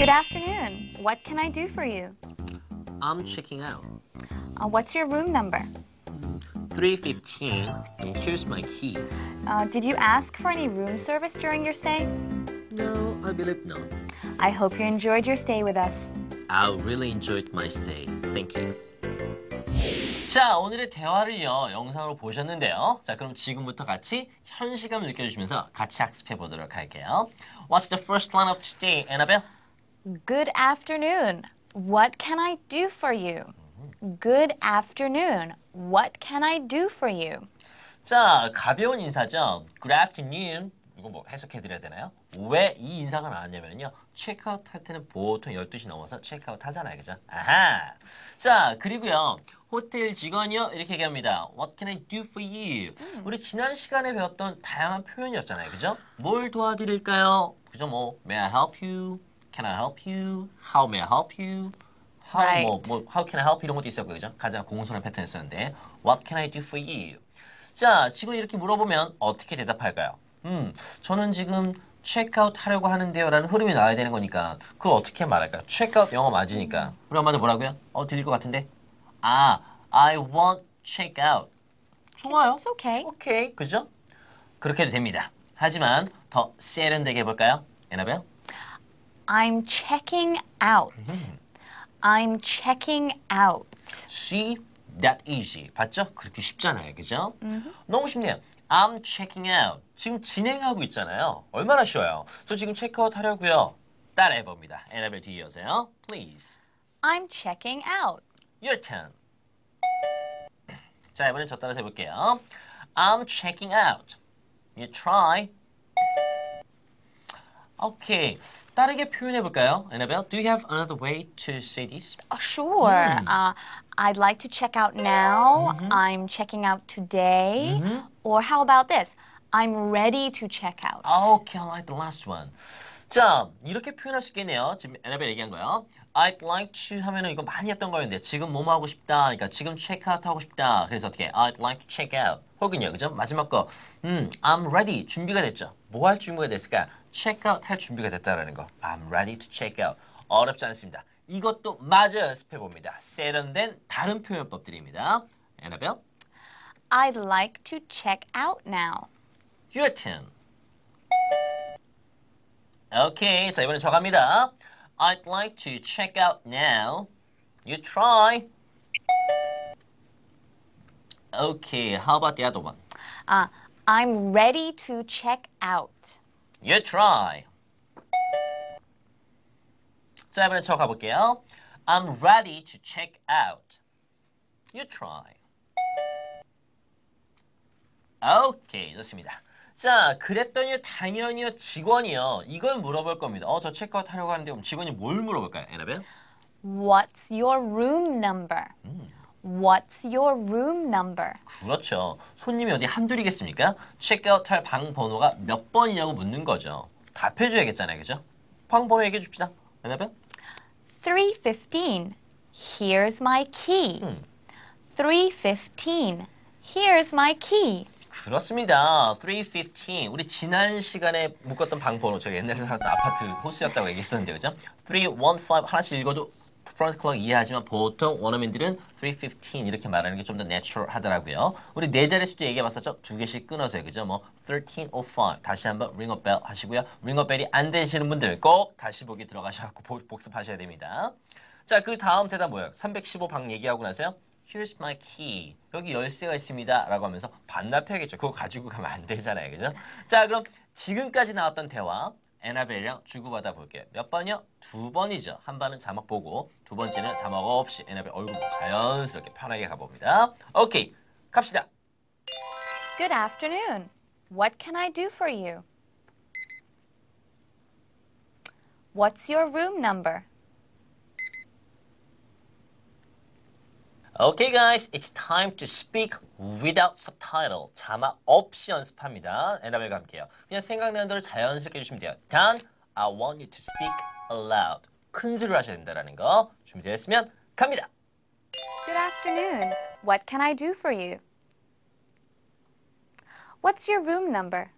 Good afternoon. What can I do for you? I'm checking out. Uh, what's your room number? 315, here's my key. Uh, did you ask for any room service during your stay? No, I believe not. I hope you enjoyed your stay with us. I really enjoyed my stay. Thank you. 자, 오늘의 대화를요, 영상으로 보셨는데요. 자, 그럼 지금부터 같이 현실감을 느껴주시면서 같이 학습해 보도록 할게요. What's the first line of today, Annabelle? Good afternoon. What can I do for you? Good afternoon. What can I do for you? 자, 가벼운 인사죠. Good afternoon. 이거 뭐 해석해드려야 되나요? 왜 이 인사가 나왔냐면요. 체크아웃 할 때는 보통 12시 넘어서 체크아웃 하잖아요. 그죠? 아하. 자, 그리고요. 호텔 직원이요. 이렇게 얘기합니다. What can I do for you? 음. 우리 지난 시간에 배웠던 다양한 표현이었잖아요. 그죠? 뭘 도와드릴까요? 그죠? 뭐, May I help you? Can I help you? How may I help you? How, 뭐, right. 뭐, 뭐, how can I help? 이런 것도 있었고, 그죠? 가장 공손한 패턴이었는데 What can I do for you? 자, 지금 이렇게 물어보면 어떻게 대답할까요? 음, 저는 지금 체크아웃 하려고 하는데요 라는 흐름이 나와야 되는 거니까 그걸 어떻게 말할까요? 체크아웃 영어 맞으니까 우리 엄마는 뭐라고요? 어, 들릴 것 같은데? 아, I want check out. 좋아요. It's okay. okay, 그죠? 그렇게 해도 됩니다. 하지만 더 세련되게 해볼까요? 에나벨? I'm checking out. 음. I'm checking out. See? That easy. 봤죠? 그렇게 쉽잖아요. 그죠? 음흠. 너무 쉽네요. I'm checking out. 지금 진행하고 있잖아요. 얼마나 쉬워요. 저 지금 체크아웃 하려고요. 따라해봅니다. 에나벨 뒤에 오세요. Please. I'm checking out. Your turn. 자, 이번엔 저 따라서 해볼게요. I'm checking out. You try Okay, 다르게 표현해 볼까요, Annabelle? Do you have another way to say this? Oh, sure. Mm. Uh, I'd like to check out now. Mm -hmm. I'm checking out today. Mm -hmm. Or how about this? I'm ready to check out. Okay, I like the last one. 자, 이렇게 표현할 수 있겠네요. 지금 Annabelle 얘기한 거요. I'd like to 하면은 이거 많이 했던 거였는데 지금 뭐뭐 하고 싶다. 그러니까 지금 체크아웃 하고 싶다. 그래서 어떻게 I'd like to check out. 혹은요, 그죠? 마지막 거, 음, I'm ready 준비가 됐죠. 뭐 할 준비가 됐을까? check out 할 준비가 됐다라는 거. I'm ready to check out. 어렵지 않습니다. 이것도 마저 연습해봅니다. 세련된 다른 표현법들입니다. Annabelle? I'd like to check out now. Your turn. 오케이, 자 이번엔 저 갑니다. I'd like to check out now. You try. Okay, how about the other one? Uh, I'm ready to check out. You try. 자, 이번에 저 가볼게요. I'm ready to check out. You try. 오케이, 좋습니다. 자, 그랬더니 당연히 직원이요. 이걸 물어볼 겁니다. 어, 저 체크아웃 하려고 하는데 그럼 직원이 뭘 물어볼까요, 에나벨? What's your room number? 음. What's your room number? 그렇죠. 손님이 어디 한둘이겠습니까? 체크아웃 할방 번호가 몇 번이냐고 묻는 거죠. 답해줘야겠잖아요, 그죠? 방 번호 얘기해 줍시다. 왜냐면 315. Here's my key. 315. 음. Here's my key. 그렇습니다. 315. 우리 지난 시간에 묶었던 방 번호, 제가 옛날에 살았던 아파트 호수였다고 얘기했었는데, 그죠? 315 하나씩 읽어도 프론트 클럭 이해하지만 보통 원어민들은 315 이렇게 말하는 게 좀 더 내추럴 하더라고요. 우리 네 자리 수도 얘기해 봤었죠? 두 개씩 끊어서요 그죠? 뭐 1305 다시 한번 링어벨 하시고요. 링어벨이 안 되시는 분들 꼭 다시 보기 들어가셔갖고 복습하셔야 됩니다. 자, 그 다음 대답 뭐예요? 315 방 얘기하고 나서요. Here's my key. 여기 열쇠가 있습니다. 라고 하면서 반납해야겠죠. 그거 가지고 가면 안 되잖아요. 그죠? 자, 그럼 지금까지 나왔던 대화 에나벨이랑 주고받아 볼게요. 몇 번이요? 두 번이죠. 한 번은 자막 보고 두 번째는 자막 없이 에나벨 얼굴 자연스럽게 편하게 가봅니다. 오케이, 갑시다. Good afternoon. What can I do for you? What's your room number? Okay guys, it's time to speak without subtitle. 자막 없이 연습합니다. 에나벨과 함께요. 그냥 생각나는 대로 자연스럽게 해주시면 돼요. 단, I want you to speak aloud. 큰 소리로 하셔야 된다는 거 준비되었으면 갑니다. Good afternoon. What can I do for you? What's your room number?